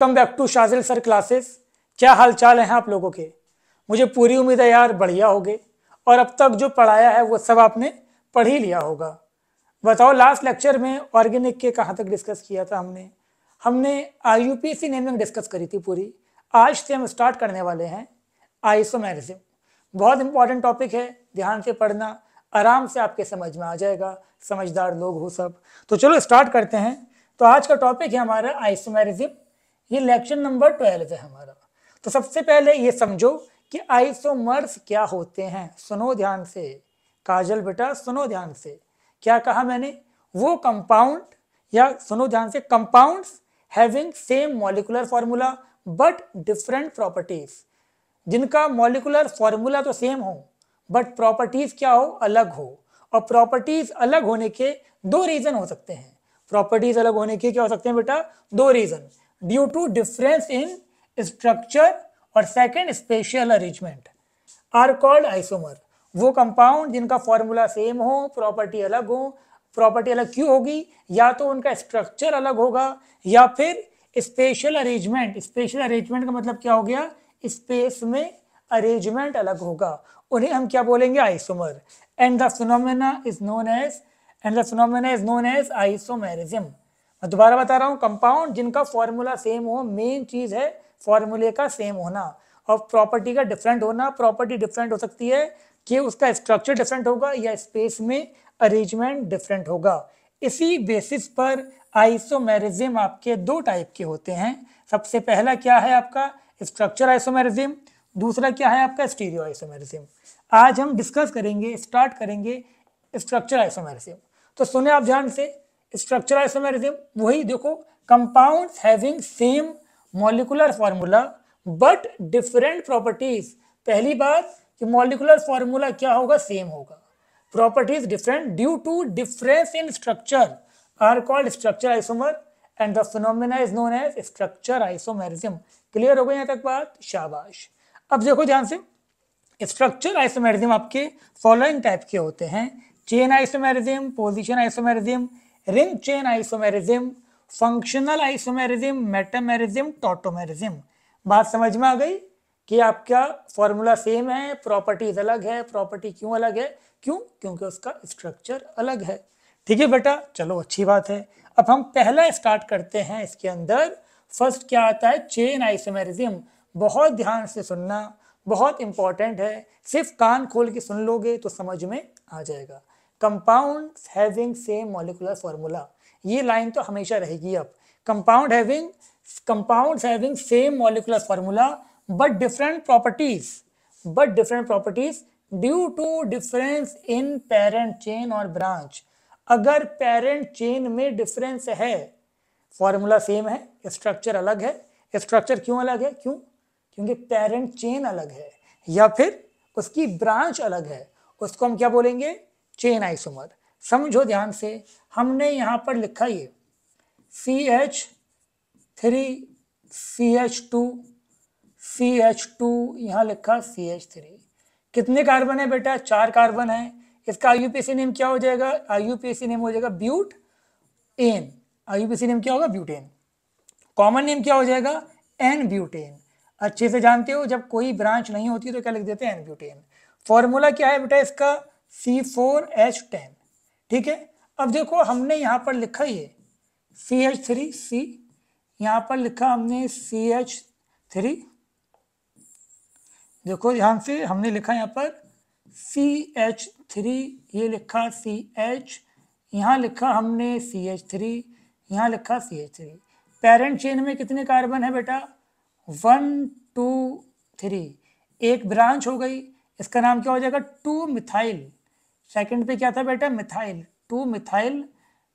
come back to Shajil sir classes क्या हालचाल हैं आप लोगों के मुझे पूरी उम्मीद है यार बढ़िया होगे और अब तक जो पढ़ाया है वो सब आपने पढ़ ही लिया होगा बताओ लास्ट लेक्चर में ऑर्गेनिक के कहाँ तक डिस्कस किया था हमने हमने I U P C naming discuss करी थी पूरी आज से हम स्टार्ट करने वाले हैं आइसोमेरिज्म बहुत इंपॉर्टेंट टॉपिक है ध्यान से पढ़ना आराम से आपके समझ में आ जाएगा समझदार लोग हो सब तो चलो स्टार्ट करते हैं तो आज का टॉपिक है हमारा आइसोमेरिज्म ये लेक्चर नंबर ट्वेल्व है हमारा तो सबसे पहले ये समझो कि आइसोमर्स क्या होते हैं सुनो ध्यान से काजल बेटा सुनो ध्यान से क्या कहा मैंने वो कंपाउंड या सुनो ध्यान से compounds having same molecular formula but different properties जिनका मॉलिकुलर फॉर्मूला तो सेम हो बट प्रॉपर्टीज क्या हो अलग हो और प्रॉपर्टीज अलग होने के दो रीजन हो सकते हैं प्रॉपर्टीज अलग होने के क्या हो सकते हैं बेटा दो reason due to difference in structure और second spatial arrangement are called isomer वो कंपाउंड जिनका फॉर्मूला सेम हो प्रॉपर्टी अलग हो प्रॉपर्टी अलग क्यों होगी या तो उनका स्ट्रक्चर अलग होगा या फिर स्पेशल अरेंजमेंट स्पेशल अरेंजमेंट का मतलब क्या हो गया स्पेस में अरेंजमेंट अलग होगा उन्हें हम क्या बोलेंगे isomer and the phenomena is known as and the phenomena is known as isomerism दोबारा बता रहा हूँ कंपाउंड जिनका फॉर्मूला सेम हो मेन चीज़ है फॉर्मूले का सेम होना और प्रॉपर्टी का डिफरेंट होना प्रॉपर्टी डिफरेंट हो सकती है कि उसका स्ट्रक्चर डिफरेंट होगा या स्पेस में अरेंजमेंट डिफरेंट होगा इसी बेसिस पर आइसोमेरिज्म आपके दो टाइप के होते हैं सबसे पहला क्या है आपका स्ट्रक्चर आइसोमेरिज्म दूसरा क्या है आपका स्टीरियो आइसोमेरिज्म आज हम डिस्कस करेंगे स्टार्ट करेंगे स्ट्रक्चर आइसोमेरिज्म तो सुने आप ध्यान से स्ट्रक्चर आइसोमेरिज्म वही देखो compound having same molecular formula but different properties पहली बात कि मॉलिकुलर फार्मूला क्या होगा सेम होगा properties different due to difference in structure are called structure isomer and the phenomena is known as structure isomerism clear हो गई यहाँ तक बात शाबाश अब देखो ध्यान से स्ट्रक्चर आइसोमेरिज्म आपके फॉलोइंग टाइप के होते हैं chain isomerism position isomerism ring chain isomerism functional isomerism metamerism tautomerism बात समझ में आ गई कि आपका फॉर्मूला सेम है प्रॉपर्टीज अलग है प्रॉपर्टी क्यों अलग है क्यों क्योंकि उसका स्ट्रक्चर अलग है ठीक है बेटा चलो अच्छी बात है अब हम पहला स्टार्ट करते हैं इसके अंदर फर्स्ट क्या आता है चेन आइसोमेरिज्म बहुत ध्यान से सुनना बहुत इंपॉर्टेंट है सिर्फ कान खोल के सुन लोगे तो समझ में आ जाएगा compound having same molecular formula ये लाइन तो हमेशा रहेगी अब compound having compound having same molecular formula but different properties but different properties due to difference in parent chain और ब्रांच अगर पेरेंट चेन में डिफरेंस है फॉर्मूला सेम है स्ट्रक्चर अलग है स्ट्रक्चर क्यों अलग है क्यों क्योंकि पेरेंट चेन अलग है या फिर उसकी ब्रांच अलग है उसको हम क्या बोलेंगे चेन आइसोमर समझो ध्यान से हमने यहाँ पर लिखा ये C H three C H two C H two यहाँ लिखा सी एच थ्री कितने कार्बन है बेटा चार कार्बन है इसका I U P C name क्या हो जाएगा I U P C name हो जाएगा butane I U P C name क्या होगा ब्यूटेन कॉमन नेम क्या हो जाएगा एन ब्यूटेन अच्छे से जानते हो जब कोई ब्रांच नहीं होती तो क्या लिख देते हैं एन ब्यूटेन फॉर्मूला क्या है बेटा इसका सी फोर एच टेन ठीक है अब देखो हमने यहाँ पर लिखा ये सी एच थ्री सी यहाँ पर लिखा हमने सी एच थ्री देखो ध्यान से हमने लिखा यहाँ पर सी एच थ्री ये लिखा सी एच यहाँ लिखा हमने सी एच थ्री यहाँ लिखा C H three parent chain में कितने कार्बन है बेटा वन टू थ्री एक ब्रांच हो गई इसका नाम क्या हो जाएगा टू मिथाइल सेकंड पे क्या था बेटा methyl two methyl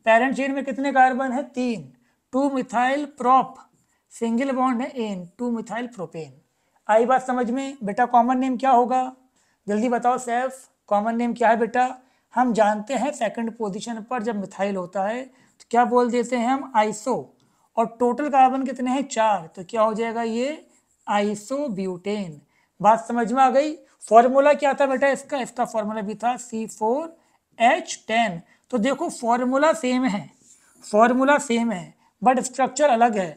parent chain में कितने कार्बन है तीन two methyl prop single bond है एन टू मिथाइल प्रोपेन आई बात समझ में बेटा कॉमन नेम क्या होगा जल्दी बताओ सैफ कॉमन नेम क्या है बेटा हम जानते हैं सेकंड पोजीशन पर जब मिथाइल होता है तो क्या बोल देते हैं हम आइसो और टोटल कार्बन कितने हैं चार तो क्या हो जाएगा ये आइसो ब्यूटेन बात समझ में आ गई फॉर्मूला क्या था बेटा इसका इसका फॉर्मूला भी था सी फोर एच टेन तो देखो फॉर्मूला सेम है फॉर्मूला सेम है बट स्ट्रक्चर अलग है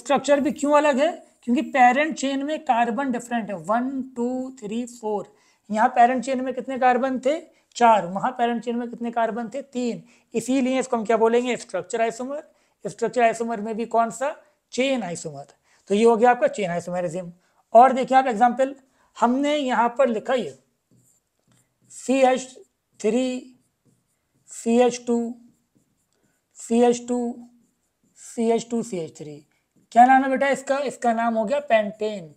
स्ट्रक्चर भी क्यों अलग है क्योंकि पेरेंट चेन में कार्बन डिफरेंट है वन टू थ्री फोर यहाँ पेरेंट चेन में कितने कार्बन थे चार वहाँ पेरेंट चेन में कितने कार्बन थे तीन इसीलिए इसको हम क्या बोलेंगे स्ट्रक्चर आइसोमर स्ट्रक्चर आइसोमर में भी कौन सा चेन आइसोमर तो ये हो गया आपका चेन आइसोमरिज्म और देखिए आप एग्जाम्पल हमने यहाँ पर लिखा ये C H three C H two C H two C H two C H three क्या नाम है बेटा इसका इसका नाम हो गया pentane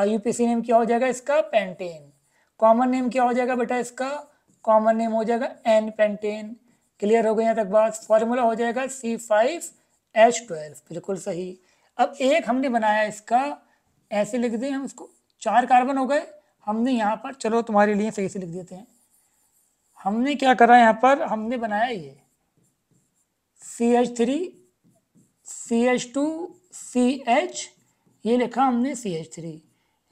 I U P C name क्या हो जाएगा इसका पेंटेन कॉमन नेम क्या हो जाएगा बेटा इसका कॉमन नेम हो जाएगा एन पेंटेन क्लियर हो गया यहाँ तक बात फॉर्मूला हो जाएगा सी फाइव एच ट्वेल्व बिल्कुल सही अब एक हमने बनाया इसका ऐसे लिख दें हम इसको चार कार्बन हो गए हमने यहाँ पर चलो तुम्हारे लिए सही से लिख देते हैं हमने क्या करा यहाँ पर हमने बनाया ये C H three C H two C H ये लिखा हमने सी एच थ्री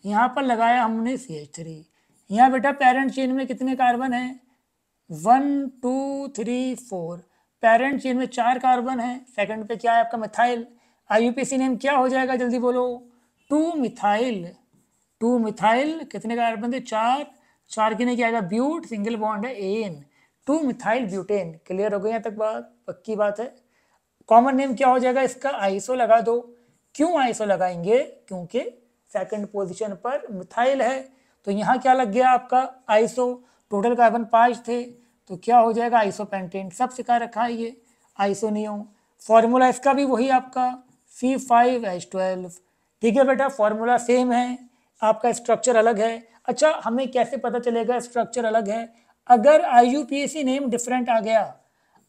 यहाँ पर लगाया हमने सी एच थ्री यहाँ बेटा पेरेंट चेन में कितने कार्बन हैं one two three four parent chain में चार कार्बन हैं सेकंड पे क्या है आपका methyl I U P C name क्या हो जाएगा जल्दी बोलो टू मिथाइल टू मिथाइल कितने का कार्बन थे चार चार की नहीं क्या आएगा ब्यूट सिंगल बॉन्ड है N two methyl butane clear हो गई यहाँ तक बात पक्की बात है कॉमन नेम क्या हो जाएगा इसका आइसो लगा दो क्यों आइसो लगाएंगे क्योंकि सेकंड पोजीशन पर मिथाइल है तो यहाँ क्या लग गया आपका आइसो टोटल कार्बन पाँच थे तो क्या हो जाएगा आइसो पेंटेन सब सिखा रखा है ये आइसो नियम फॉर्मूला इसका भी वही आपका सी फाइव एच ट्वेल्व ठीक है बेटा फॉर्मूला सेम है आपका स्ट्रक्चर अलग है अच्छा हमें कैसे पता चलेगा स्ट्रक्चर अलग है अगर आई नेम डिफरेंट आ गया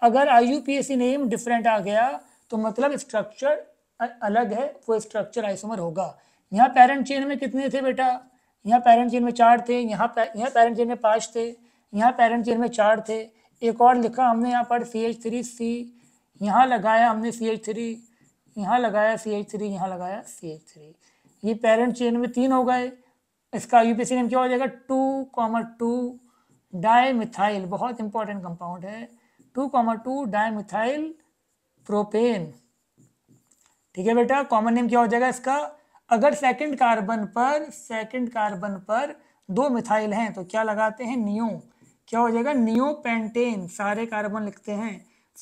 अगर आई नेम डिफरेंट आ गया तो मतलब स्ट्रक्चर अलग है वो स्ट्रक्चर आइसोमर होगा यहाँ पेरेंट चेन में कितने थे बेटा यहाँ पेरेंट चेन में चार थे यहाँ पे, यहाँ पेरेंट चेन में पाँच थे यहाँ पेरेंट चेन में चार थे एक और लिखा हमने यहाँ पर सी एच थ्री सी यहाँ लगाया हमने सी एच थ्री यहाँ लगाया सी एच थ्री यहाँ लगाया सी एच थ्री ये पेरेंट चेन में तीन हो गए इसका यूपीसी नेम क्या हो जाएगा टू कॉमर टू डायमिथाइल बहुत इंपॉर्टेंट कंपाउंड है two comma two dimethyl propane ठीक है बेटा कॉमन नेम क्या हो जाएगा इसका अगर सेकंड कार्बन पर सेकंड कार्बन पर दो मिथाइल हैं तो क्या लगाते हैं नियो क्या हो जाएगा नियो पेंटेन सारे कार्बन लिखते हैं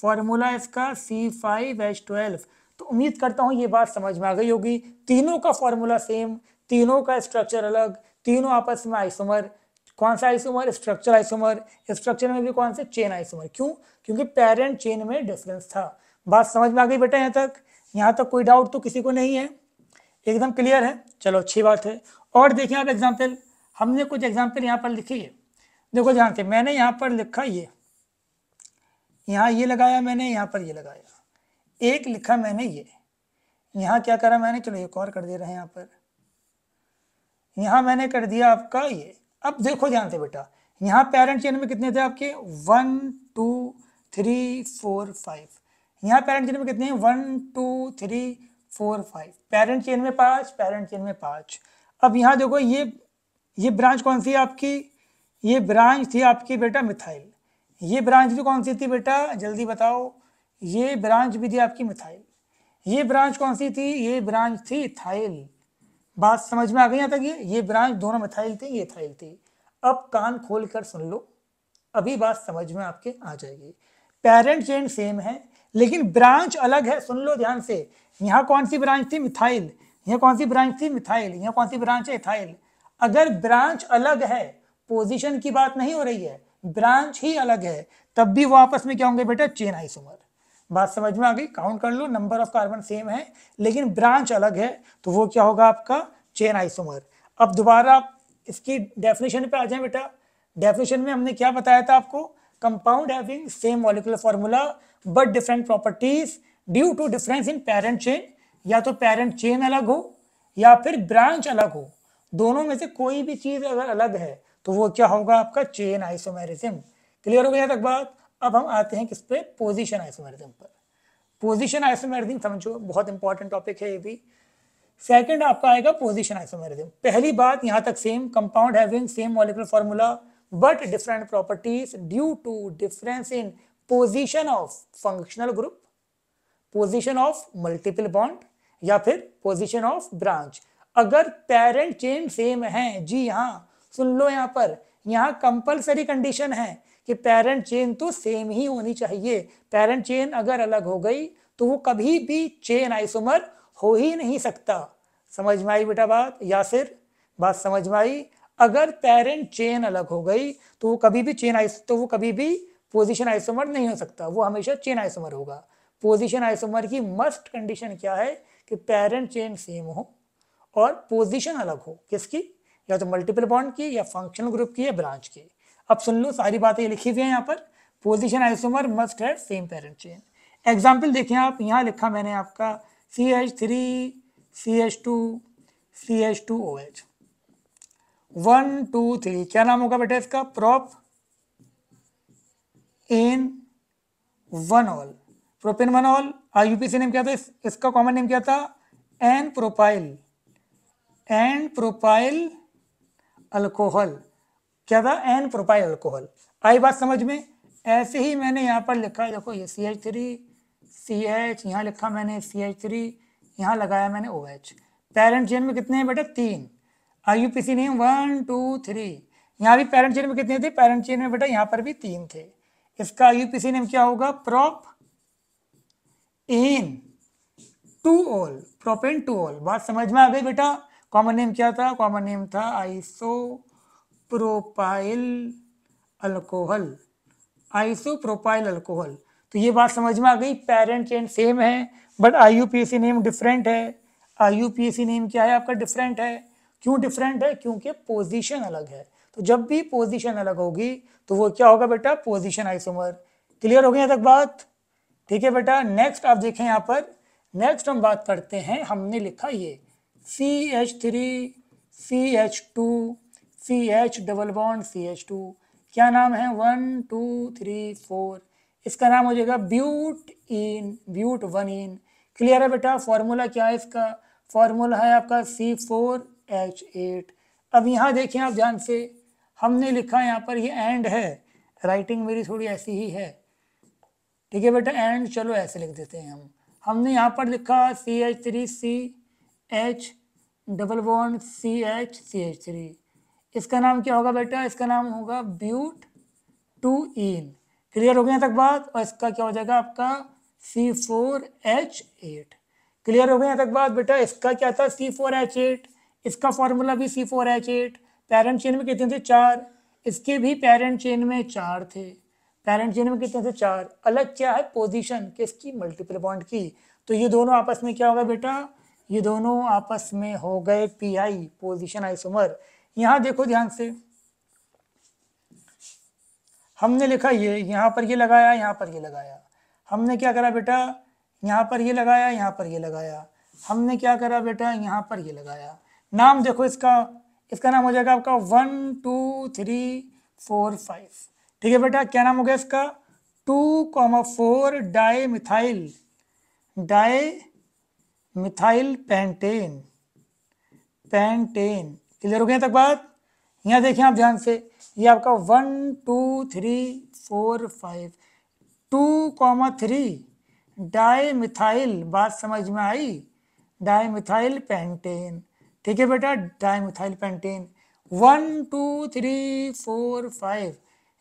फॉर्मूला इसका सी फाइव एच ट्वेल्व तो उम्मीद करता हूँ ये बात समझ में आ गई होगी तीनों का फॉर्मूला सेम तीनों का स्ट्रक्चर अलग तीनों आपस में आइसोमर कौन सा आइसोमर स्ट्रक्चर आइसोमर स्ट्रक्चर में भी कौन से चेन आइसोमर क्यों क्योंकि पेरेंट चेन में डिफरेंस था बात समझ में आ गई बेटा यहाँ तक यहाँ तक कोई डाउट तो किसी को नहीं है एकदम क्लियर है चलो अच्छी बात है और देखिए आप एग्जाम्पल हमने कुछ एग्जाम्पल यहाँ पर लिखी है देखो ध्यान से मैंने यहाँ पर लिखा ये यहाँ ये लगाया मैंने यहाँ पर ये लगाया एक लिखा मैंने ये यहां क्या करा मैंने चलो एक और कर दे रहे हैं यहाँ पर यहां मैंने कर दिया आपका ये अब देखो ध्यान से बेटा यहां पेरेंट चेन में कितने थे आपके one two three four five यहाँ पेरेंट चेन में कितने हैं one two three four five parent chain में पाँच पेरेंट चेन में पांच अब यहां देखो ये ये ब्रांच कौन सी है आपकी ये ब्रांच थी आपकी बेटा मिथाइल ये ब्रांच भी कौन सी थी बेटा जल्दी बताओ ये ब्रांच भी थी आपकी मिथाइल ये ब्रांच कौन सी थी ये ब्रांच थी इथाइल बात समझ में आ गई यहाँ तक ये ये ब्रांच दोनों मिथाइल थी ये इथाइल थी अब कान खोल कर सुन लो अभी बात समझ में आपके आ जाएगी पेरेंट चेन सेम है लेकिन ब्रांच अलग है सुन लो ध्यान से यहाँ कौन सी ब्रांच थी मिथाइल यहाँ कौन सी ब्रांच थी मिथाइल यहाँ कौन सी ब्रांच है इथाइल अगर ब्रांच अलग है पोजीशन की बात नहीं हो रही है ब्रांच ही अलग है तब भी वो आपस में क्या होंगे बेटा चेन आइसोमर बात समझ में आ गई काउंट कर लो नंबर ऑफ कार्बन सेम है लेकिन ब्रांच अलग है तो वो क्या होगा आपका चेन आइसोमर अब दोबारा आप इसकी डेफिनेशन पे आ जाए बेटा डेफिनेशन में हमने क्या बताया था आपको compound having same molecular formula but different properties due to difference in parent chain या तो पेरेंट चेन अलग हो या फिर ब्रांच अलग हो दोनों में से कोई भी चीज़ अगर अलग है तो वो क्या होगा आपका चेन आइसोमेरिज्म क्लियर हो गया तक बात अब हम आते हैं किस पे पोजिशन आइसोमेरिज्म पर पोजिशन आइसोमेरिज्म समझो बहुत इंपॉर्टेंट टॉपिक है ये भी सेकंड आपका आएगा पोजिशन आइसोमेरिज्म पहली बात यहाँ तक same compound having same molecular formula but different properties due to difference in position of functional group position of multiple bond या फिर पोजिशन ऑफ ब्रांच अगर पेरेंट चेन सेम है जी हाँ सुन लो यहाँ पर यहाँ कंपलसरी कंडीशन है कि पेरेंट चेन तो सेम ही होनी चाहिए पेरेंट चेन अगर अलग हो गई तो वो कभी भी चेन आइसोमर हो ही नहीं सकता समझ में आई बेटा बात या फिर बात समझ में आई अगर पेरेंट चेन अलग हो गई तो वो कभी भी चेन आइस तो वो कभी भी पोजीशन आइसोमर नहीं हो सकता वो हमेशा चेन आइसोमर होगा पोजीशन आइसोमर की मस्ट कंडीशन क्या है कि पेरेंट चेन सेम हो और पोजीशन अलग हो किसकी या तो मल्टीपल बॉन्ड की या फंक्शनल ग्रुप की या ब्रांच की अब सुन लो सारी बातें लिखी हुई है यहाँ पर पोजिशन आइसोमर मस्ट है सेम पेरेंट चेन एग्जाम्पल देखिए आप यहाँ लिखा मैंने आपका C H three C H two C H two O H one two three क्या नाम होगा बेटा इसका propan one ol propane one ol I UPC name क्या था इस, इसका कॉमन नेम क्या था n propyl n propyl alcohol क्या था एन प्रोपाइल अल्कोहल आई बात समझ में ऐसे ही मैंने यहाँ पर लिखा है देखो ये C H three C H यहाँ लिखा मैंने सी एच थ्री यहाँ लगाया मैंने ओ एच पेरेंट चेन में कितने हैं बेटा तीन I U P C name one two three यहाँ भी पेरेंट चेन में कितने थे पेरेंट चेन में बेटा यहाँ पर भी तीन थे इसका I U P C name क्या होगा propan two ol in two ol बात समझ में आ गई बेटा कॉमन नेम क्या था कॉमन नेम था iso propyl alcohol isopropyl alcohol तो ये बात समझ में आ गई पेरेंट चेन सेम है बट सी नेम डिफरेंट है सी नेम क्या है आपका डिफरेंट है क्यों डिफरेंट है क्योंकि पोजीशन अलग है तो जब भी पोजीशन अलग होगी तो वो क्या होगा बेटा पोजीशन आइसोमर क्लियर हो यहाँ तक बात ठीक है बेटा नेक्स्ट आप देखें यहाँ पर नेक्स्ट हम बात करते हैं हमने लिखा ये C H three C H two C H double bond C H two क्या नाम है वन टू थ्री फोर इसका नाम हो जाएगा ब्यूट इन ब्यूट वन इन क्लियर है बेटा फॉर्मूला क्या है इसका फॉर्मूला है आपका सी फोर एच एट अब यहाँ देखें आप ध्यान से हमने लिखा यहाँ पर ये एंड है राइटिंग मेरी थोड़ी ऐसी ही है ठीक है बेटा एंड चलो ऐसे लिख देते हैं हम हमने यहाँ पर लिखा C H three C H double one C H C H three इसका नाम क्या होगा बेटा इसका नाम होगा ब्यूट टू इन क्लियर हो गया तक बात और इसका क्या हो जाएगा आपका C four H eight clear हो गया तक बात बेटा इसका क्या था सी फोर एच एट इसका फॉर्मूला भी C four H eight parent chain में कितने थे चार इसके भी पेरेंट चेन में चार थे पेरेंट चेन में कितने थे चार अलग क्या है पोजिशन किसकी मल्टीपल बॉन्ड की तो ये दोनों आपस में क्या होगा बेटा ये दोनों आपस में हो गए पी आई पोजिशन आइसोमर यहां देखो ध्यान से हमने लिखा ये यहां पर ये लगाया यहां पर ये लगाया हमने क्या करा बेटा यहां पर ये लगाया यहां पर ये लगाया हमने क्या करा बेटा यहां पर ये लगाया नाम देखो इसका इसका नाम हो जाएगा आपका one two three four five ठीक है बेटा क्या नाम हो गया इसका two comma four di methyl die methyl pentane pentane clear हो गया तक बात यहाँ देखिए आप ध्यान से ये आपका one two three four five two comma three die methyl बात समझ में आई डाई मिथाइल पेंटेन ठीक है बेटा di methyl pentane one two three four five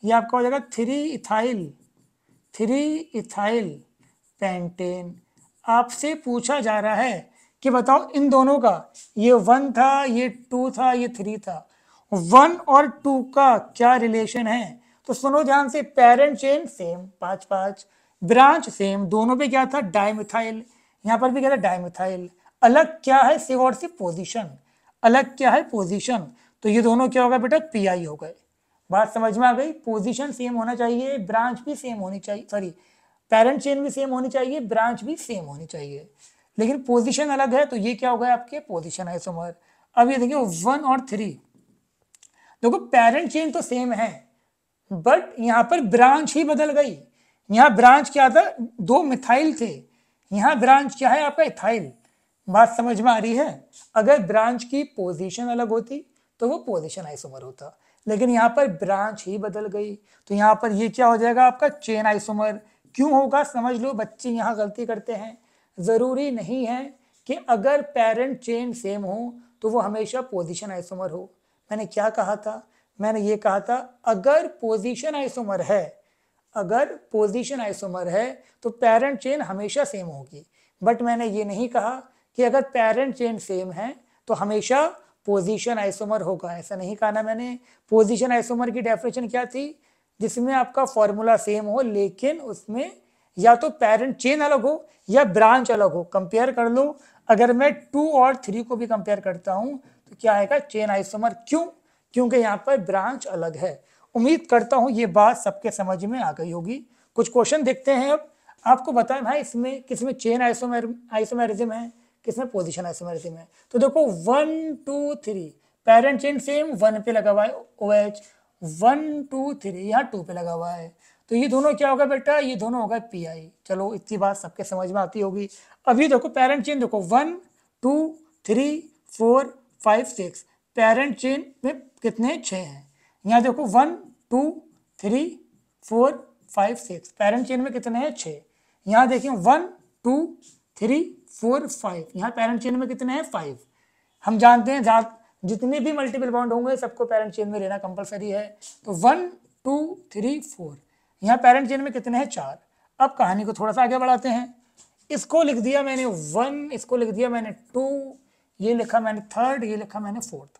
ये आपका हो जाएगा three ethyl three ethyl pentane आपसे पूछा जा रहा है कि बताओ इन दोनों का ये वन था ये टू था ये थ्री था वन और टू का क्या रिलेशन है तो सुनो ध्यान से पेरेंट चेन सेम पांच पाँच ब्रांच सेम दोनों पे क्या था डाइमिथाइल यहाँ पर भी क्या था डाइमिथाइल अलग क्या है सिर्फ और सिर्फ पोजिशन अलग क्या है पोजिशन तो ये दोनों क्या होगा बेटा पी आई हो गए बात समझ में आ गई पोजिशन सेम होना चाहिए ब्रांच भी सेम होनी चाहिए सॉरी पेरेंट चेन भी सेम होनी चाहिए ब्रांच भी सेम होनी चाहिए लेकिन पोजिशन अलग है तो ये क्या हो गया आपके पोजिशन सोमर अब ये देखिए वन और थ्री देखो पेरेंट चेन तो सेम है बट यहाँ पर ब्रांच ही बदल गई यहाँ ब्रांच क्या था दो मिथाइल थे यहाँ ब्रांच क्या है आपका इथाइल बात समझ में आ रही है अगर ब्रांच की पोजीशन अलग होती तो वो पोजीशन आइसोमर होता लेकिन यहाँ पर ब्रांच ही बदल गई तो यहाँ पर ये क्या हो जाएगा आपका चेन आइसोमर क्यों होगा समझ लो बच्चे यहाँ गलती करते हैं ज़रूरी नहीं है कि अगर पेरेंट चेन सेम हो तो वो हमेशा पोजीशन आइसोमर हो मैंने क्या कहा था मैंने ये कहा था अगर पोजीशन आइसोमर है अगर पोजीशन आइसोमर है तो पेरेंट चेन हमेशा सेम होगी बट मैंने ये नहीं कहा कि अगर पेरेंट चेन सेम है तो हमेशा पोजीशन आइसोमर होगा ऐसा नहीं कहा ना मैंने पोजीशन आइसोमर की डेफिनेशन क्या थी जिसमें आपका फॉर्मूला सेम हो लेकिन उसमें या तो पेरेंट चेन अलग हो या ब्रांच अलग हो कंपेयर कर लो अगर मैं टू और थ्री को भी कंपेयर करता हूँ तो क्या आएगा चेन आइसोमर क्यों क्योंकि यहाँ पर ब्रांच अलग है उम्मीद करता हूँ ये बात सबके समझ में आ गई होगी कुछ क्वेश्चन देखते हैं अब आपको बताएं भाई इसमें किसमें चेन आइसोमर आइसोमेरिज्म है किसमें पोजिशन आइसोमेरिज्म है तो देखो one two three parent chain same one पे लगा हुआ है O H one two three यहाँ टू पे लगा हुआ है तो ये दोनों क्या होगा बेटा ये दोनों होगा पी आई चलो इतनी बात सबके समझ में आती होगी अभी देखो पेरेंट चेन देखो one two three four five six parent chain में कितने छः हैं यहाँ देखो one two three four five six parent chain में कितने हैं छः यहाँ देखिए one two three four five यहाँ पेरेंट चेन में कितने हैं फाइव हम जानते हैं जितने भी मल्टीपल बाउंड होंगे सबको पेरेंट चेन में लेना कंपलसरी है तो वन टू थ्री फोर यहाँ पेरेंट में कितने हैं चार अब कहानी को थोड़ा सा आगे बढ़ाते हैं इसको लिख दिया मैंने वन इसको लिख दिया मैंने टू ये लिखा मैंने थर्ड ये लिखा मैंने फोर्थ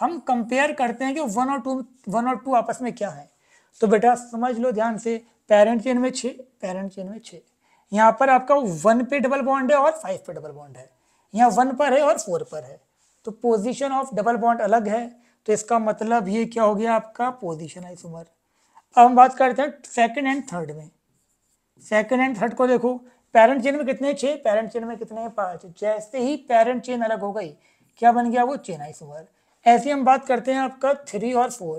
हम कंपेयर करते हैं कि वन और टू वन और टू आपस में क्या है तो बेटा समझ लो ध्यान से पेरेंट चेन में छ पेरेंट चेन में छः यहाँ पर आपका वन पे डबल बॉन्ड है और फाइव पे डबल बॉन्ड है यहाँ वन पर है और फोर पर है तो पोजिशन ऑफ डबल बॉन्ड अलग है तो इसका मतलब ये क्या हो गया आपका है आई सुमर अब हम बात करते हैं सेकंड एंड थर्ड में सेकंड एंड थर्ड को देखो पेरेंट चेन में कितने छः पेरेंट चेन में कितने पाँच जैसे ही पेरेंट चेन अलग हो गई क्या बन गया वो चेन आइसोमर ऐसी हम बात करते हैं आपका थ्री और फोर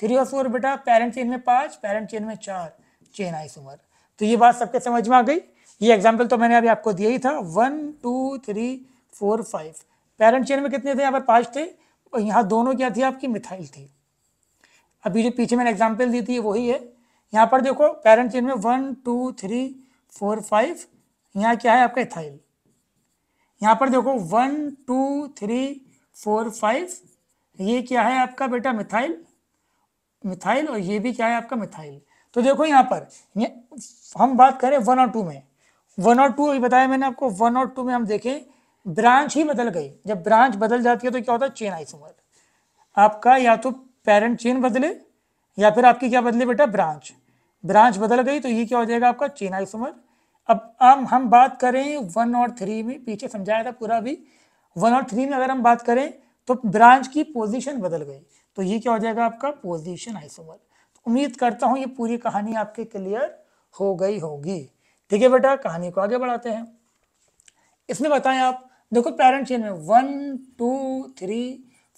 थ्री और फोर बेटा पेरेंट चेन में पाँच पेरेंट चेन में चार चेन आइसोमर तो ये बात सबके समझ में आ गई ये एग्जाम्पल तो मैंने अभी आपको दिया ही था one two three four five parent chain में कितने थे यहाँ पर पाँच थे और यहाँ दोनों क्या थी आपकी मिथाइल थी अभी जो पीछे मैंने एग्जाम्पल दी थी वही है यहाँ पर देखो पेरेंट चेन में one two three four five यहाँ क्या है आपका इथाइल यहाँ पर देखो one two three four five ये क्या है आपका बेटा मिथाइल मिथाइल और ये भी क्या है आपका मिथाइल तो देखो यहाँ पर हम बात करें वन और टू में वन और टू अभी बताया मैंने आपको वन और टू में हम देखें ब्रांच ही बदल गई जब ब्रांच बदल जाती है तो क्या होता है चेन आइसोमर आपका या तो पेरेंट चेन बदले या फिर आपकी क्या बदले बेटा ब्रांच ब्रांच बदल गई तो ये क्या हो जाएगा आपका चेन आइसोमर अब हम हम बात करें वन और थ्री में पीछे समझाया था पूरा भी वन और थ्री में अगर हम बात करें तो ब्रांच की पोजीशन बदल गई तो ये क्या हो जाएगा आपका पोजीशन आइसोमर तो उम्मीद करता हूँ ये पूरी कहानी आपके क्लियर हो गई होगी ठीक है बेटा कहानी को आगे बढ़ाते हैं इसमें बताएं आप देखो पेरेंट चेन में one two three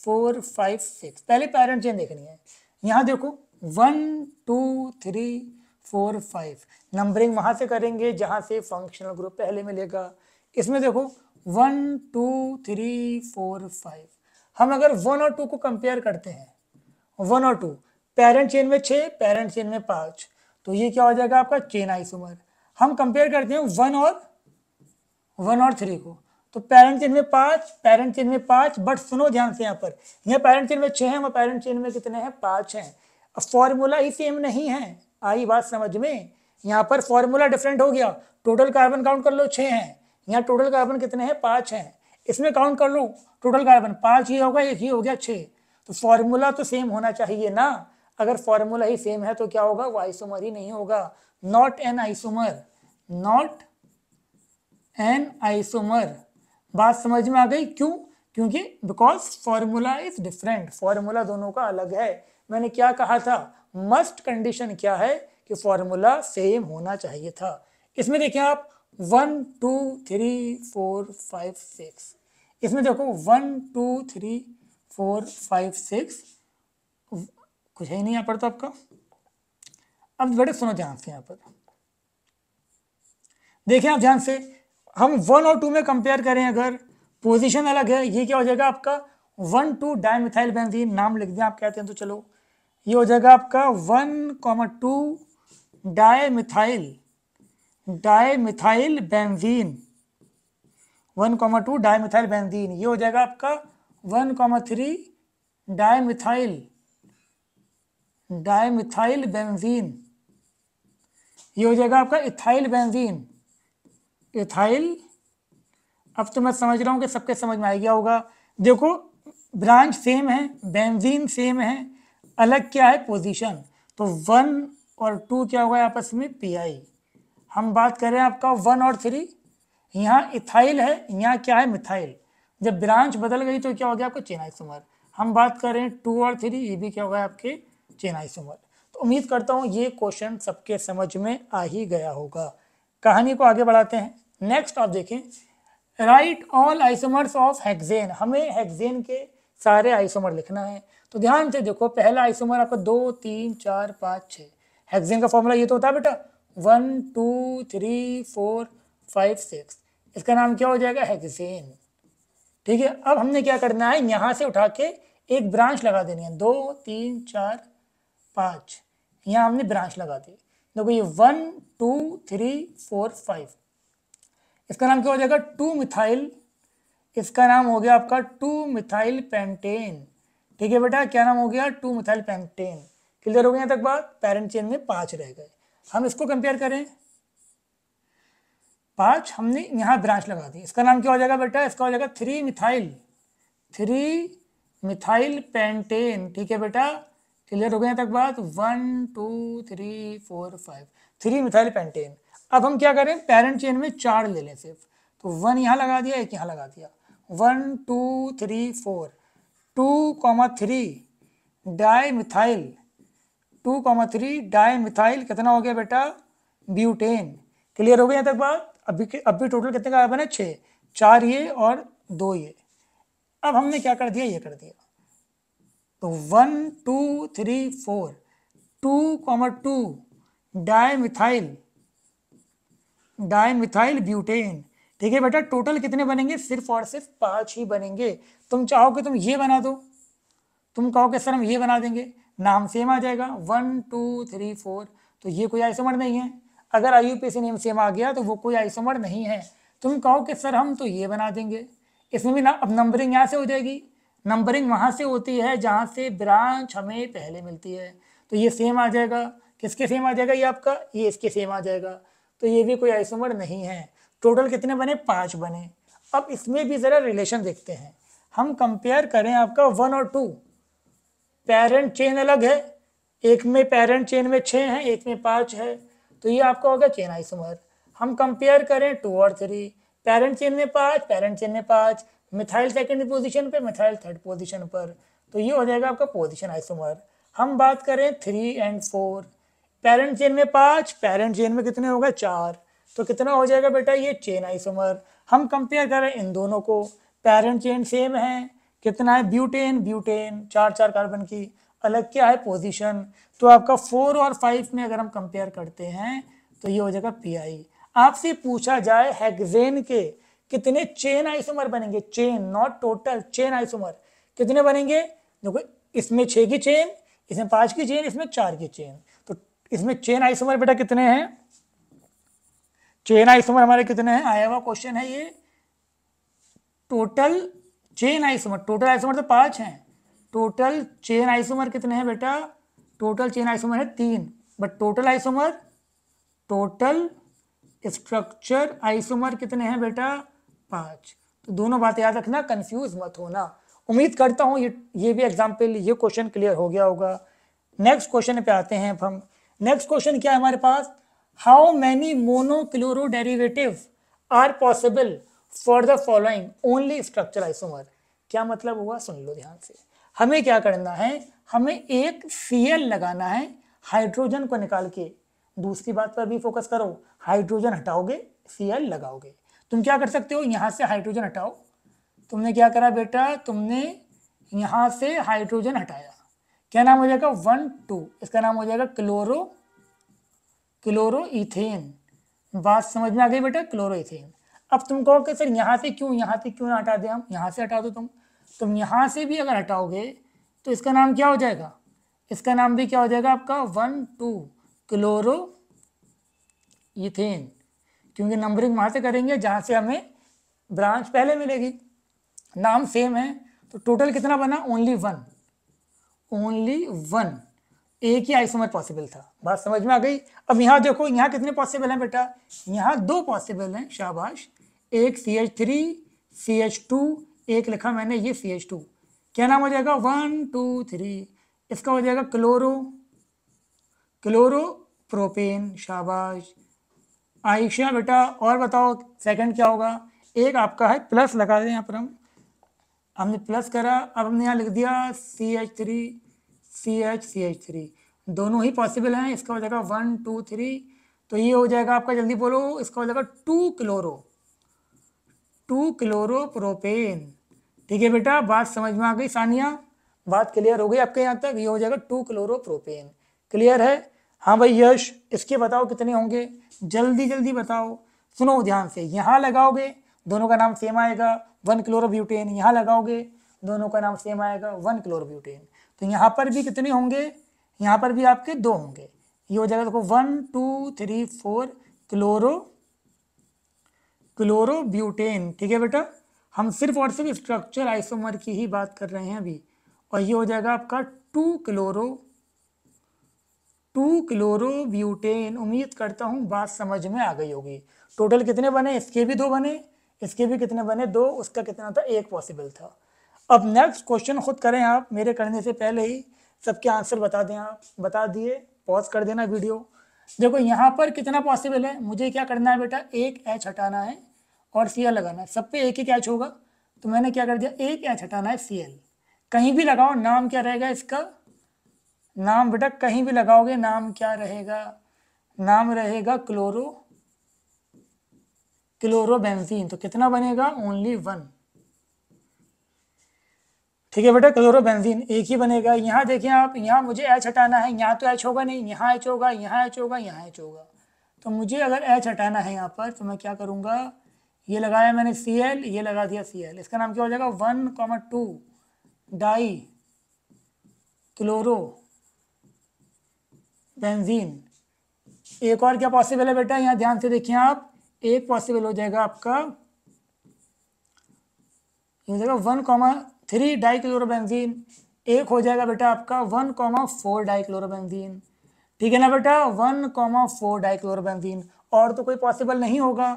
four five six पहले पेरेंट चेन देखनी है यहाँ देखो one two three four five numbering वहाँ से करेंगे जहाँ से फंक्शनल ग्रुप पहले मिलेगा इसमें देखो one two three four five हम अगर वन और टू को कंपेयर करते हैं वन और टू पेरेंट चेन में छः पेरेंट चेन में पाँच तो ये क्या हो जाएगा आपका चेन आइसोमर हम कंपेयर करते हैं वन और वन और थ्री को तो पेरेंट चेन में पांच पेरेंट चेन में पांच बट सुनो ध्यान से यहाँ पर यहाँ पेरेंट चेन में छह है और पेरेंट चेन में कितने हैं पाँच हैं अब फॉर्मूला ही सेम नहीं है आई बात समझ में यहाँ पर फॉर्मूला डिफरेंट हो गया टोटल कार्बन काउंट कर लो छः हैं यहाँ टोटल कार्बन कितने हैं पाँच हैं इसमें काउंट कर लो टोटल कार्बन पाँच ही होगा एक ही हो गया छः तो फॉर्मूला तो सेम होना चाहिए ना अगर फॉर्मूला ही सेम है तो क्या होगा वो आइसोमर ही नहीं होगा not an isomer not an isomer बात समझ में आ गई क्यों क्योंकि because formula is different formula दोनों का अलग है मैंने क्या कहा था मस्ट कंडीशन क्या है कि फॉर्मूला सेम होना चाहिए था इसमें देखिए आप one two three four five six इसमें देखो one two three four five six कुछ है ही नहीं यहाँ पर तो आपका अब बेटे सुनो ध्यान से यहाँ पर देखिए आप ध्यान से हम वन और टू में कंपेयर करें अगर पोजीशन अलग है ये क्या हो जाएगा आपका वन टू डायमिथाइल बेंजीन नाम लिख दें आप कहते हैं तो चलो ये हो जाएगा आपका one comma two dimethyl dimethyl benzene one comma two dimethyl benzene ये हो जाएगा आपका one comma three dimethyl dimethyl benzene ये हो जाएगा आपका इथाइल बेंजीन एथाइल अब तो मैं समझ रहा हूँ कि सबके समझ में आ गया होगा देखो ब्रांच सेम है बेंजीन सेम है अलग क्या है पोजीशन तो वन और टू क्या होगा आपस में पी आई हम बात कर रहे हैं आपका वन और थ्री यहाँ इथाइल है यहाँ क्या है मिथाइल जब ब्रांच बदल गई तो क्या हो गया आपका चेनाई सुमर हम बात कर रहे हैं टू और थ्री ये भी क्या हो गया आपके चेनाई सुमर तो उम्मीद करता हूँ ये क्वेश्चन सबके समझ में आ ही गया होगा कहानी को आगे बढ़ाते हैं नेक्स्ट आप देखें right all isomers of hexane हमें हेक्सेन के सारे आइसोमर लिखना है तो ध्यान से देखो पहला आइसोमर आपका दो तीन चार पाँच छः हेक्सेन का फॉर्मूला ये तो होता है बेटा one two three four five six इसका नाम क्या हो जाएगा हेक्सेन ठीक है अब हमने क्या करना है यहाँ से उठा के एक ब्रांच लगा देनी है दो तीन चार पाँच यहाँ हमने ब्रांच लगा दी देखो ये one two three four five इसका नाम क्या हो जाएगा टू मिथाइल इसका नाम हो गया आपका टू मिथाइल पेंटेन ठीक है बेटा क्या नाम हो गया टू मिथाइल पेंटेन क्लियर हो गया तक बात पेरेंट चेन में पांच रह गए हम इसको कंपेयर करें पांच हमने यहाँ ब्रांच लगा दी इसका नाम क्या हो जाएगा बेटा इसका हो जाएगा three methyl three methyl pentane ठीक है बेटा क्लियर हो गया तक बात one two three four five three methyl pentane अब हम क्या करें पेरेंट चेन में चार ले लें सिर्फ तो वन यहाँ लगा दिया एक यहाँ लगा दिया one two three four two comma three die methyl two comma three die methyl कितना हो गया बेटा ब्यूटेन क्लियर हो गया यहाँ तक बात अभी के अभी टोटल कितने का बने छः चार ये और दो ये अब हमने क्या कर दिया ये कर दिया तो one two three four two comma two dimethyl dimethyl butane ठीक है बेटा टोटल कितने बनेंगे सिर्फ और सिर्फ पांच ही बनेंगे तुम चाहो कि तुम ये बना दो तुम कहो कि सर हम ये बना देंगे नाम सेम आ जाएगा वन टू थ्री फोर तो ये कोई आइसोमर नहीं है अगर आई यू नेम सेम आ गया तो वो कोई आइसोमर नहीं है तुम कहो कि सर हम तो ये बना देंगे इसमें भी ना अब नंबरिंग यहाँ से हो जाएगी नंबरिंग वहाँ से होती है जहाँ से ब्रांच हमें पहले मिलती है तो ये सेम आ जाएगा किसके सेम आ जाएगा ये आपका ये इसके सेम आ जाएगा तो ये भी कोई आइसोमर नहीं है टोटल कितने बने पाँच बने अब इसमें भी ज़रा रिलेशन देखते हैं हम कंपेयर करें आपका वन और टू पेरेंट चेन अलग है एक में पेरेंट चेन में छः हैं एक में पाँच है तो ये आपका होगा चेन आइसोमर हम कंपेयर करें टू और थ्री पेरेंट चेन में पाँच पेरेंट चेन में पाँच मिथाइल सेकेंड पोजिशन पर मिथाइल थर्ड पोजिशन पर तो ये हो जाएगा आपका पोजिशन आइसोमर हम बात करें three and four parent chain में पाँच पेरेंट चेन में कितने होगा चार तो कितना हो जाएगा बेटा ये चेन आइसोमर हम कंपेयर करें इन दोनों को पेरेंट चेन सेम है कितना है ब्यूटेन ब्यूटेन चार चार कार्बन की अलग क्या है पोजीशन तो आपका फोर और फाइव में अगर हम कंपेयर करते हैं तो ये हो जाएगा पी आपसे पूछा जाए हैगजेन के कितने चेन आइसोमर बनेंगे chain not total chain isomer कितने बनेंगे देखो इसमें छः की चेन इसमें पांच की चेन इसमें चार की चेन तो इसमें चेन आइसोमर बेटा कितने हैं चेन आइसोमर हमारे कितने हैं आया हुआ क्वेश्चन है ये total chain isomer total isomer तो पांच हैं टोटल चेन आइसोमर कितने हैं बेटा टोटल चेन आइसोमर है तीन but total isomer total structure isomer कितने हैं बेटा पाँच तो दोनों बात याद रखना कंफ्यूज मत होना उम्मीद करता हूँ ये ये भी एग्जाम्पल ये क्वेश्चन क्लियर हो गया होगा नेक्स्ट क्वेश्चन पे आते हैं अब हम नेक्स्ट क्वेश्चन क्या है हमारे पास how many monochloro derivative are possible for the following only structure isomer क्या मतलब हुआ सुन लो ध्यान से हमें क्या करना है हमें एक सी लगाना है हाइड्रोजन को निकाल के दूसरी बात पर भी फोकस करो हाइड्रोजन हटाओगे सी लगाओगे तुम क्या कर सकते हो यहाँ से हाइड्रोजन हटाओ तुमने क्या करा बेटा तुमने यहाँ से हाइड्रोजन हटाया क्या नाम हो जाएगा वन टू इसका नाम हो जाएगा क्लोरो क्लोरो इथेन बात समझ में आ गई बेटा क्लोरो इथेन अब तुम कहो कि सर यहाँ से क्यों यहाँ से क्यों ना हटा दें हम यहाँ से हटा दो तुम तुम यहाँ से भी अगर हटाओगे तो इसका नाम क्या हो जाएगा इसका नाम भी क्या हो जाएगा आपका वन टू क्लोरो इथेन क्योंकि नंबरिंग वहाँ से करेंगे जहाँ से हमें ब्रांच पहले मिलेगी नाम सेम है तो टोटल कितना बना ओनली वन ओनली वन एक ही आइसोमर पॉसिबल था बात समझ में आ गई अब यहाँ देखो यहाँ कितने पॉसिबल हैं बेटा यहाँ दो पॉसिबल हैं शाबाश एक C H three C H two एक लिखा मैंने ये सी एच टू क्या नाम हो जाएगा वन टू थ्री इसका हो जाएगा क्लोरो क्लोरो प्रोपेन शाबाश आयशा बेटा और बताओ सेकंड क्या होगा एक आपका है प्लस लगा दें यहाँ पर हम हमने प्लस करा अब हमने यहाँ लिख दिया C H three C H C H three दोनों ही पॉसिबल हैं इसका हो जाएगा वन टू थ्री तो ये हो जाएगा आपका जल्दी बोलो इसका हो जाएगा two chloro two chloro propane ठीक है बेटा बात समझ में आ गई सानिया बात क्लियर हो गई आपके यहाँ तक ये हो जाएगा टू क्लोरो प्रोपेन क्लियर है हाँ भाई यश इसके बताओ कितने होंगे जल्दी जल्दी बताओ सुनो ध्यान से यहाँ लगाओगे दोनों का नाम सेम आएगा वन क्लोरोब्यूटेन यहाँ लगाओगे दोनों का नाम सेम आएगा वन क्लोरोब्यूटेन तो यहाँ पर भी कितने होंगे यहाँ पर भी आपके दो होंगे ये हो जाएगा देखो one two three four chloro chlorobutane ठीक है बेटा हम सिर्फ और सिर्फ स्ट्रक्चर आइसोमर की ही बात कर रहे हैं अभी और ये हो जाएगा आपका टू क्लोरो टू क्लोरोब्यूटेन उम्मीद करता हूँ बात समझ में आ गई होगी टोटल कितने बने इसके भी दो बने इसके भी कितने बने दो उसका कितना था एक पॉसिबल था अब नेक्स्ट क्वेश्चन खुद करें आप मेरे करने से पहले ही सबके आंसर बता दें आप बता दिए पॉज कर देना वीडियो देखो यहाँ पर कितना पॉसिबल है मुझे क्या करना है बेटा एक एच हटाना है और सी एल लगाना है सब पे एक ही एच होगा तो मैंने क्या कर दिया एक एच हटाना है सी एल कहीं भी लगाओ नाम क्या रहेगा इसका नाम बेटा कहीं भी लगाओगे नाम क्या रहेगा नाम रहेगा क्लोरो क्लोरोबेंजीन तो कितना बनेगा ओनली वन ठीक है बेटा क्लोरोबेंजीन एक ही बनेगा यहाँ देखें आप यहाँ मुझे एच हटाना है यहाँ तो एच होगा नहीं यहाँ एच होगा यहाँ एच होगा यहाँ एच होगा तो मुझे अगर एच हटाना है यहाँ पर तो मैं क्या करूँगा ये लगाया मैंने सी एल ये लगा दिया सी एल इसका नाम क्या हो जाएगा one comma two di chloro benzene एक और क्या पॉसिबल है बेटा यहाँ ध्यान से देखिए आप एक पॉसिबल हो जाएगा आपका हो जाएगा वन कॉमा थ्री डाइक्लोरोबेंजीन एक हो जाएगा बेटा आपका वन कॉमा फोर डाइक्लोरोबेंजीन ठीक है ना बेटा वन कॉमा फोर डाइक्लोरोबेंजीन और तो कोई पॉसिबल नहीं होगा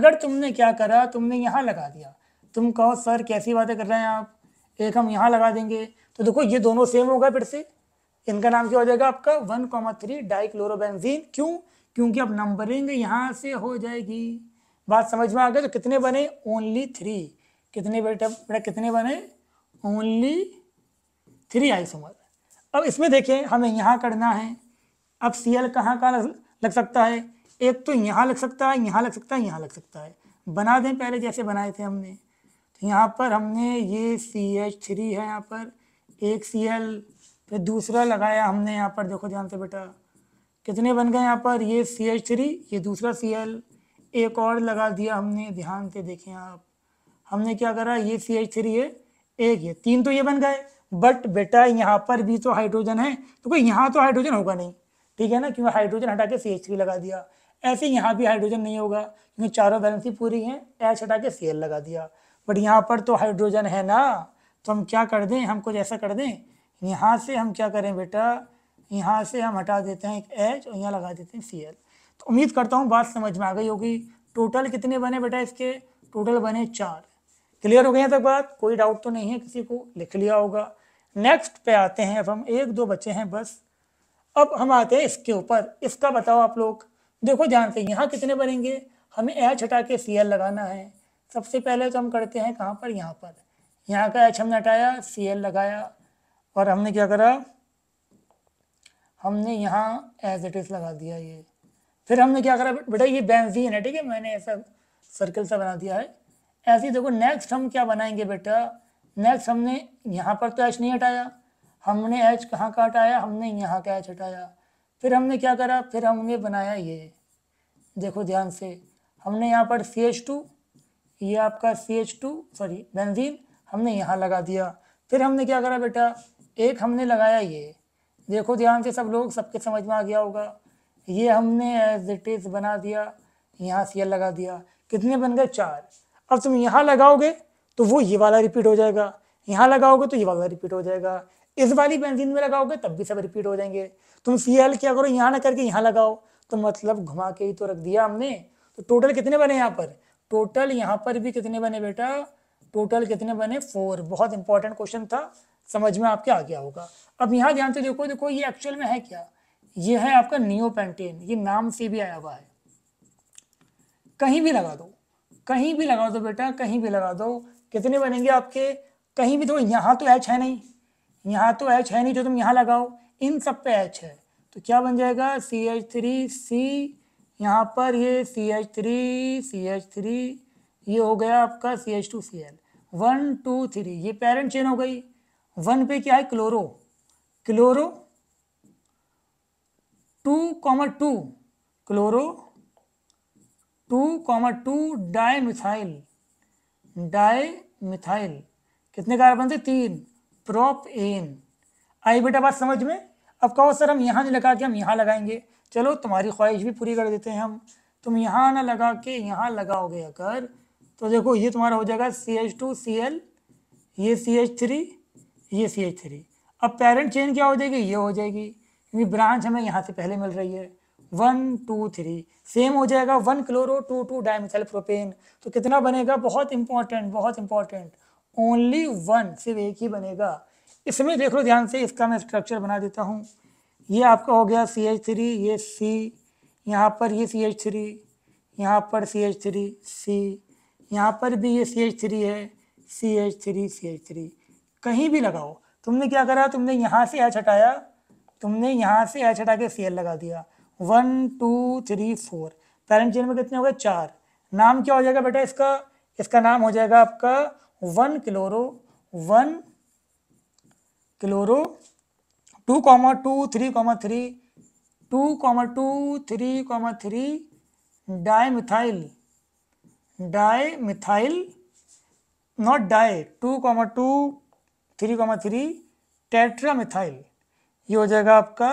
अगर तुमने क्या करा तुमने यहाँ लगा दिया तुम कहो सर कैसी बातें कर रहे हैं आप एक हम यहाँ लगा देंगे तो देखो ये दोनों सेम होगा फिर से इनका नाम क्या हो जाएगा आपका वन कॉमा थ्री डाइक्लोरोबेंजीन क्यों क्योंकि अब नंबरिंग यहाँ से हो जाएगी बात समझ में आ गई तो कितने बने ओनली थ्री कितने बेटा बेटा कितने बने ओनली थ्री आई आइसोमर अब इसमें देखें हमें यहाँ करना है अब सी एल कहाँ कहाँ लग सकता है एक तो यहाँ लग सकता है यहाँ लग सकता है यहाँ लग सकता है बना दें पहले जैसे बनाए थे हमने तो यहाँ पर हमने ये सी एच थ्री है यहाँ पर एक सी एल फिर दूसरा लगाया हमने यहाँ पर देखो ध्यान से बेटा कितने बन गए यहाँ पर ये सी एच थ्री ये दूसरा सी एल एक और लगा दिया हमने ध्यान से देखें आप हमने क्या करा ये सी एच थ्री है एक ये तीन तो ये बन गए बट बेटा यहाँ पर भी तो हाइड्रोजन है तो कोई यहाँ तो हाइड्रोजन होगा नहीं ठीक है ना क्योंकि हाइड्रोजन हटा के सी एच थ्री लगा दिया ऐसे यहाँ भी हाइड्रोजन नहीं होगा क्योंकि चारों बैलेंसी पूरी हैं एच हटा के सी एल लगा दिया बट यहाँ पर तो हाइड्रोजन है ना तो हम क्या कर दें हम कुछ ऐसा कर दें यहाँ से हम क्या करें बेटा यहाँ से हम हटा देते हैं एक एच और यहाँ लगा देते हैं सी एल तो उम्मीद करता हूँ बात समझ में आ गई होगी टोटल कितने बने बेटा इसके टोटल बने चार क्लियर हो गए तक बात कोई डाउट तो नहीं है किसी को लिख लिया होगा नेक्स्ट पे आते हैं अब हम एक दो बचे हैं बस अब हम आते हैं इसके ऊपर इसका बताओ आप लोग देखो ध्यान से यहाँ कितने बनेंगे हमें एच हटा के सी एल लगाना है सबसे पहले तो हम करते हैं कहाँ पर यहाँ पर यहाँ का एच हमने हटाया सी एल लगाया और हमने क्या करा हमने यहाँ एज इट इज़ लगा दिया ये फिर हमने क्या करा बेटा ये बेंजीन है ठीक है मैंने ऐसा सर्कल सा बना दिया है ऐसे देखो नेक्स्ट हम क्या बनाएंगे बेटा नेक्स्ट हमने यहाँ पर तो एच नहीं हटाया हमने एच कहाँ का हटाया हमने यहाँ का एच हटाया फिर हमने क्या करा फिर हमने बनाया ये देखो ध्यान से हमने यहाँ पर सी एच टू ये आपका C H two sorry benzene हमने यहाँ लगा दिया फिर हमने क्या करा बेटा एक हमने लगाया ये देखो ध्यान से सब लोग सबके समझ में आ गया होगा ये हमने एज इट इज़ बना दिया यहाँ सी लगा दिया कितने बन गए चार अब तुम यहाँ लगाओगे तो वो ये वाला रिपीट हो जाएगा यहाँ लगाओगे तो ये वाला रिपीट हो जाएगा इस वाली बेंजीन में लगाओगे तब भी सब रिपीट हो जाएंगे तुम सी एल क्या करो यहाँ ना करके यहाँ लगाओ तो मतलब घुमा के ही तो रख दिया हमने तो टोटल कितने बने यहाँ पर टोटल यहाँ पर भी कितने बने बेटा टोटल कितने बने फोर बहुत इंपॉर्टेंट क्वेश्चन था समझ में आपके आ गया होगा अब यहाँ ध्यान से देखो देखो ये एक्चुअल में है क्या ये है आपका नियोपेंटेन ये नाम से भी आया हुआ है कहीं भी लगा दो कहीं भी लगा दो बेटा कहीं भी लगा दो कितने बनेंगे आपके कहीं भी दो तो यहाँ तो एच है नहीं यहाँ तो एच है नहीं जो तुम यहाँ लगाओ इन सब पे एच है तो क्या बन जाएगा सी एच थ्री सी यहाँ पर ये C H three C H three ये हो गया आपका C H two C L one two three ये पेरेंट चेन हो गई वन पे क्या है chloro chloro two comma two chloro two comma two di methyl die methyl कितने कार्बन थे तीन प्रोप एन आई बेटा बात समझ में अब कहो सर हम यहाँ नहीं लगा के हम यहाँ लगाएंगे चलो तुम्हारी ख्वाहिश भी पूरी कर देते हैं हम तुम यहाँ ना लगा के यहाँ लगाओगे अगर तो देखो ये तुम्हारा हो जाएगा C H two C L ये सी एच थ्री ये सी एच थ्री अब पेरेंट चेन क्या हो जाएगी ये हो जाएगी क्योंकि ब्रांच हमें यहाँ से पहले मिल रही है वन टू थ्री सेम हो जाएगा one chloro two two dimethyl propane तो कितना बनेगा बहुत इंपॉर्टेंट बहुत इंपॉर्टेंट ओनली वन सिर्फ एक ही बनेगा इसमें देख लो ध्यान से इसका मैं स्ट्रक्चर बना देता हूँ ये आपका हो गया सी एच थ्री ये सी यहाँ पर ये सी एच थ्री यहाँ पर सी एच थ्री सी यहाँ पर भी ये सी एच थ्री है C H three C H three कहीं भी लगाओ तुमने क्या करा तुमने यहाँ से एच हटाया तुमने यहाँ से एच हटा के सी लगा दिया one two three four parent chain में कितने हो गए चार नाम क्या हो जाएगा बेटा इसका इसका नाम हो जाएगा आपका one chloro one chloro two comma two three comma three two comma two three comma three di methyl die dimethyl not di two comma two three comma three tetramethyl ये हो जाएगा आपका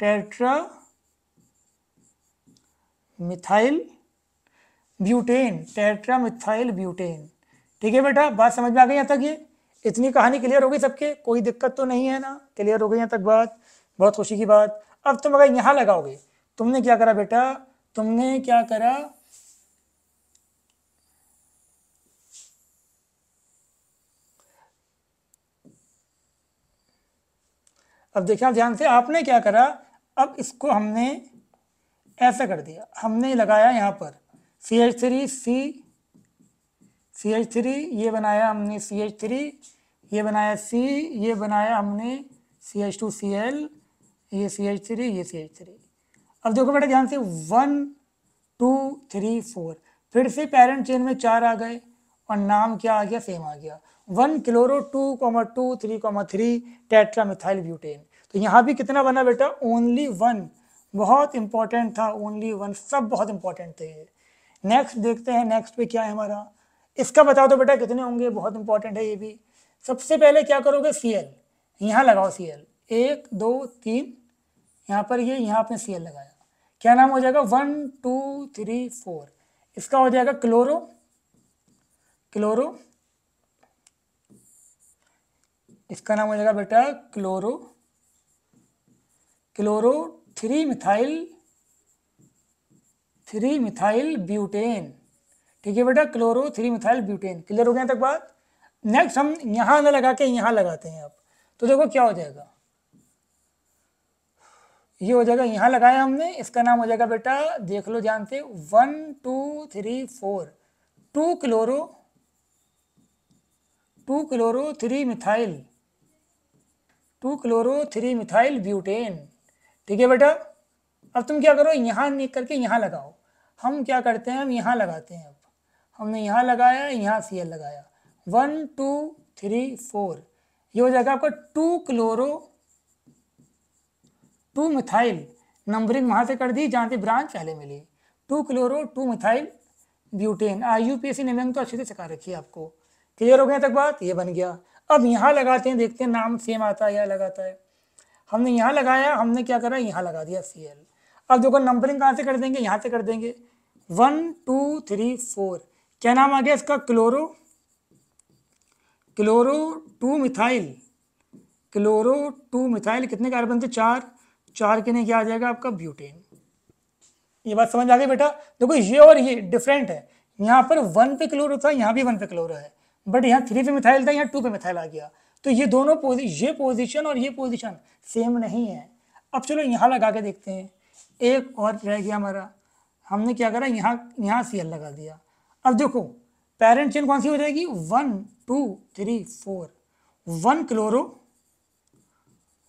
tetramethyl butane tetramethyl butane ठीक है बेटा बात समझ में आ गई यहाँ तक ये इतनी कहानी क्लियर हो गई सबके कोई दिक्कत तो नहीं है ना क्लियर हो गई यहाँ तक बात बहुत खुशी की बात अब तुम अगर यहाँ लगाओगे तुमने क्या करा बेटा तुमने क्या करा अब देखिए आप ध्यान से आपने क्या करा अब इसको हमने ऐसा कर दिया हमने लगाया यहाँ पर C H three C C H three ये बनाया हमने सी एच थ्री ये बनाया सी ये बनाया हमने C H two C L ये सी एच थ्री ये सी एच थ्री अब देखो बेटा ध्यान से वन टू थ्री फोर फिर से पेरेंट चेन में चार आ गए और नाम क्या आ गया सेम आ गया one chloro two comma two three comma three tetramethyl butane तो यहाँ भी कितना बना बेटा ओनली वन बहुत इंपॉर्टेंट था ओनली वन सब बहुत इंपॉर्टेंट थे नेक्स्ट देखते हैं नेक्स्ट पे क्या है हमारा इसका बता दो बेटा कितने होंगे बहुत इंपॉर्टेंट है ये भी सबसे पहले क्या करोगे सी एल यहाँ लगाओ सी एल एक दो तीन यहाँ पर ये यहाँ आपने सी एल लगाया क्या नाम हो जाएगा वन टू थ्री फोर इसका हो जाएगा क्लोरो क्लोरो इसका नाम हो जाएगा बेटा chloro chloro three methyl three methyl butane ठीक है बेटा chloro three methyl butane clear हो गया तक बात नेक्स्ट हम यहां ना लगा के यहां लगाते हैं आप तो देखो क्या हो जाएगा ये हो जाएगा यहां लगाया हमने इसका नाम हो जाएगा बेटा देख लो जानते one two three four two chloro two chloro three methyl two chloro three methyl butane ठीक है बेटा अब तुम क्या करो यहाँ निक करके यहाँ लगाओ हम क्या करते हैं हम यहाँ लगाते हैं अब हमने यहाँ लगाया यहाँ सी एल लगाया वन टू थ्री फोर ये हो जाएगा आपका two chloro two methyl numbering वहाँ से कर दी जहाँ से ब्रांच पहले मिली two chloro two methyl butane I U P A C numbering तो अच्छे से सिखा रखी है आपको क्लियर हो गया तक बात ये बन गया अब यहाँ लगाते हैं देखते हैं नाम सेम आता है या लगाता है हमने यहाँ लगाया हमने क्या करा यहाँ लगा दिया सी एल अब देखो नंबरिंग कहाँ से कर देंगे यहाँ से कर देंगे वन टू थ्री फोर क्या नाम आ गया इसका chloro chloro two methyl chloro two methyl कितने कार्बन थे चार चार के नहीं क्या आ जाएगा आपका ब्यूटेन ये बात समझ आ गई बेटा देखो ये और ये डिफरेंट है यहाँ पर वन पे क्लोरो था यहाँ भी वन पे क्लोरो है बट यहाँ थ्री पे मिथाइल था यहाँ टू पे मिथाइल आ गया तो ये दोनों पोजी ये पोजिशन और ये पोजिशन सेम नहीं है अब चलो यहाँ लगा के देखते हैं एक और रह गया हमारा हमने क्या करा यहाँ यहाँ सी लगा दिया अब देखो पेरेंट चेन कौन सी हो जाएगी one two three four one chloro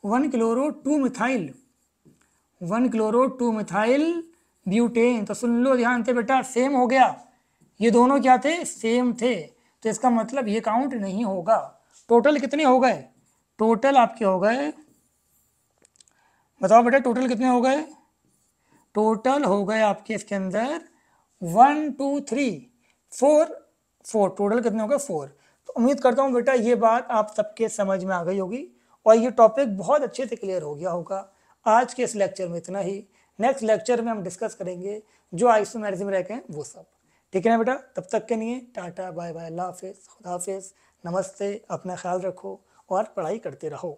one chloro two methyl one chloro two methyl butane तो सुन लो ध्यान थे बेटा सेम हो गया ये दोनों क्या थे सेम थे तो इसका मतलब ये काउंट नहीं होगा टोटल कितने हो गए टोटल आपके हो गए बताओ बेटा टोटल कितने हो गए टोटल हो गए आपके इसके अंदर one two three four four total कितने हो गए फोर तो उम्मीद करता हूँ बेटा ये बात आप सबके समझ में आ गई होगी और ये टॉपिक बहुत अच्छे से क्लियर हो गया होगा आज के इस लेक्चर में इतना ही नेक्स्ट लेक्चर में हम डिस्कस करेंगे जो आइसोमेरिज्म रह गए वो सब ठीक है ना बेटा तब तक के लिए टाटा बाय बाय अल्लाह हाफिज़ खुदा हाफिज़ नमस्ते अपना ख्याल रखो और पढ़ाई करते रहो